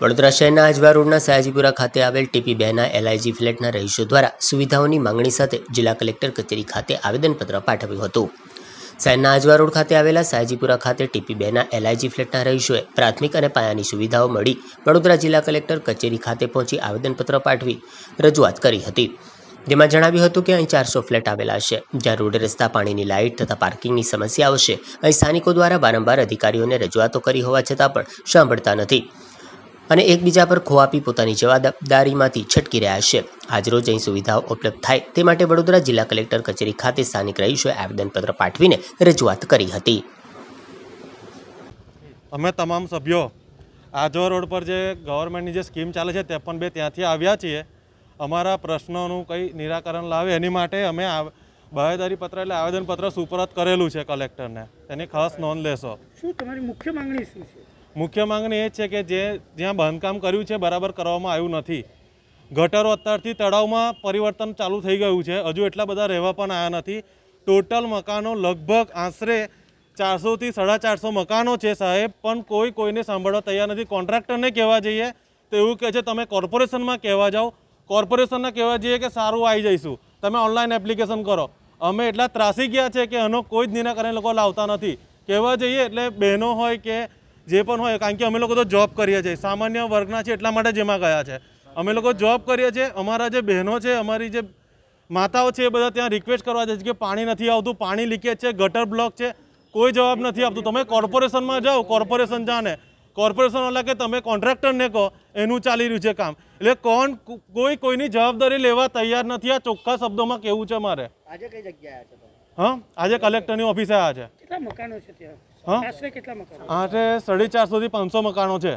વડોદરા શહેરના આજવા રોડના સયાજીપુરા ખાતે આવેલ ટીપી બેના એલઆઈજી ફ્લેટના રહીશો દ્વારા સુવિધાઓની માંગણી સાથે જિલ્લા કલેક્ટર કચેરી ખાતે આવેદનપત્ર પાઠવ્યું હતું શહેરના આજવા રોડ ખાતે આવેલા સયાજીપુરા ખાતે ટીપી બેના એલઆઈજી ફ્લેટના રહીશોએ પ્રાથમિક અને પાયાની સુવિધાઓ મળી વડોદરા જિલ્લા કલેક્ટર કચેરી ખાતે પહોંચી આવેદનપત્ર પાઠવી રજૂઆત કરી હતી જેમાં જણાવ્યું હતું કે અહીં ચારસો ફ્લેટ આવેલા છે જ્યાં રોડ રસ્તા પાણીની લાઇટ તથા પાર્કિંગની સમસ્યાઓ છે અહીં સ્થાનિકો દ્વારા વારંવાર અધિકારીઓને રજૂઆતો કરી હોવા છતાં પણ સાંભળતા નથી અને એકબીજા પર ખોવાપી પોતાની જવાબદારીમાંથી છટકી રહ્યા છે આજરોજ અહીં સુવિધાઓ ઉપલબ્ધ થાય તે માટે વડોદરા જિલ્લા કલેક્ટર કચેરી ખાતે સ્થાનિક રહીશોએ આવેદનપત્ર પાઠવીને રજૂઆત કરી હતી અમે તમામ સભ્યો આજવા રોડ પર જે ગવર્મેન્ટની જે સ્કીમ ચાલે છે તે પણ બે ત્યાંથી આવ્યા છીએ અમારા પ્રશ્નોનું કંઈ નિરાકરણ લાવે એની માટે અમે બાહેદારી પત્ર એટલે આવેદનપત્ર સુપરત કરેલું છે કલેક્ટરને તેની ખાસ નોંધ લેશો શું તમારી મુખ્ય માંગણી શું છે મુખ્ય માંગણી એ છે કે જે જ્યાં બાંધકામ કર્યું છે બરાબર કરવામાં આવ્યું નથી ગટરો અત્યારથી તળાવમાં પરિવર્તન ચાલુ થઈ ગયું છે હજુ એટલા બધા રહેવા પણ આવ્યા નથી ટોટલ મકાનો લગભગ આશરે ચારસોથી સાડા ચારસો મકાનો છે સાહેબ પણ કોઈ કોઈને સાંભળવા તૈયાર નથી કોન્ટ્રાક્ટરને કહેવા જઈએ તો એવું કહે છે તમે કોર્પોરેશનમાં કહેવા જાઓ કોર્પોરેશનને કહેવા જઈએ કે સારું આવી જઈશું તમે ઓનલાઈન એપ્લિકેશન કરો અમે એટલા ત્રાસી ગયા છે કે એનો કોઈ જ નિરાકરણ લોકો લાવતા નથી કહેવા જઈએ એટલે બહેનો હોય કે જે પણ હોય કારણ કે અમે લોકો તો જોબ કરીએ છીએ સામાન્ય વર્ગના છે એટલા માટે જેમાં ગયા છે અમે લોકો જોબ કરીએ છીએ અમારા જે બહેનો છે અમારી જે માતાઓ છે એ બધા ત્યાં રિક્વેસ્ટ કરવા જાય છે કે પાણી નથી આવતું પાણી લીકેજ છે ગટર બ્લોક છે કોઈ જવાબ નથી આપતું તમે કોર્પોરેશનમાં જાઓ કોર્પોરેશન જાણે કોર્પોરેશનવાલા કે તમે કોન્ટ્રાક્ટરને કહો એનું ચાલી રહ્યું છે કામ એટલે કોણ કોઈ કોઈની જવાબદારી લેવા તૈયાર નથી આ ચોખ્ખા શબ્દોમાં કેવું છે મારે આજે કઈ જગ્યાએ હા આજે કલેક્ટરની ઓફિસે આવ્યા છે કેટલા મકાનો છે ત્યાં આશરે કેટલા મકાનો આશરે સાડી ચારસોથી પાંચસો મકાનો છે